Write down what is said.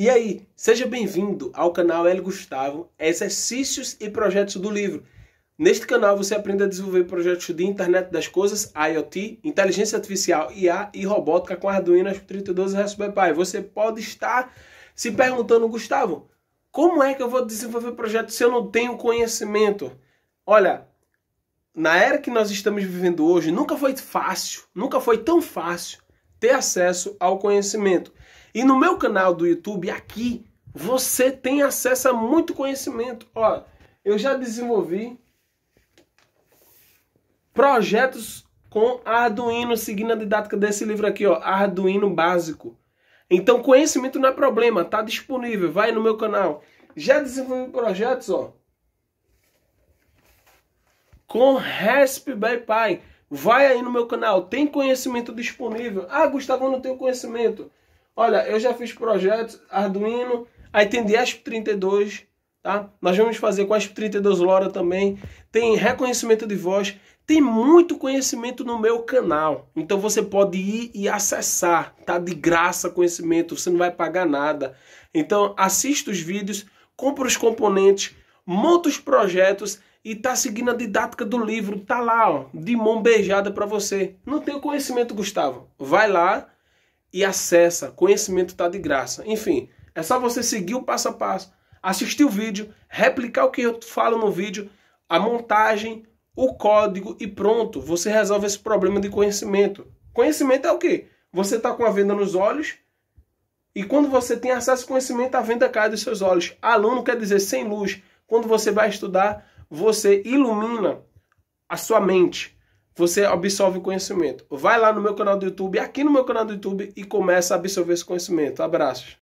E aí, seja bem-vindo ao canal El Gustavo, exercícios e projetos do livro. Neste canal você aprende a desenvolver projetos de internet das coisas, IoT, inteligência artificial, IA e robótica com Arduino ASP32 Raspberry Pi. Você pode estar se perguntando, Gustavo, como é que eu vou desenvolver projetos se eu não tenho conhecimento? Olha, na era que nós estamos vivendo hoje, nunca foi fácil, nunca foi tão fácil ter acesso ao conhecimento. E no meu canal do YouTube, aqui, você tem acesso a muito conhecimento. Ó, eu já desenvolvi projetos com Arduino, seguindo a didática desse livro aqui, ó, Arduino Básico. Então, conhecimento não é problema, tá disponível, vai no meu canal. Já desenvolvi projetos, ó, com Raspberry Pi. Vai aí no meu canal, tem conhecimento disponível. Ah, Gustavo, eu não tenho conhecimento. Olha, eu já fiz projetos Arduino, aí tem de ESP32, tá? Nós vamos fazer com ESP32 LoRa também. Tem reconhecimento de voz, tem muito conhecimento no meu canal. Então você pode ir e acessar, tá? De graça conhecimento, você não vai pagar nada. Então assista os vídeos, compra os componentes, monta os projetos e tá seguindo a didática do livro, tá lá, ó, de mão beijada para você. Não tem o conhecimento, Gustavo? Vai lá, e acessa. Conhecimento está de graça. Enfim, é só você seguir o passo a passo, assistir o vídeo, replicar o que eu falo no vídeo, a montagem, o código e pronto. Você resolve esse problema de conhecimento. Conhecimento é o quê? Você está com a venda nos olhos e quando você tem acesso ao conhecimento, a venda cai dos seus olhos. Aluno quer dizer sem luz. Quando você vai estudar, você ilumina a sua mente você absorve o conhecimento. Vai lá no meu canal do YouTube, aqui no meu canal do YouTube e começa a absorver esse conhecimento. Abraços.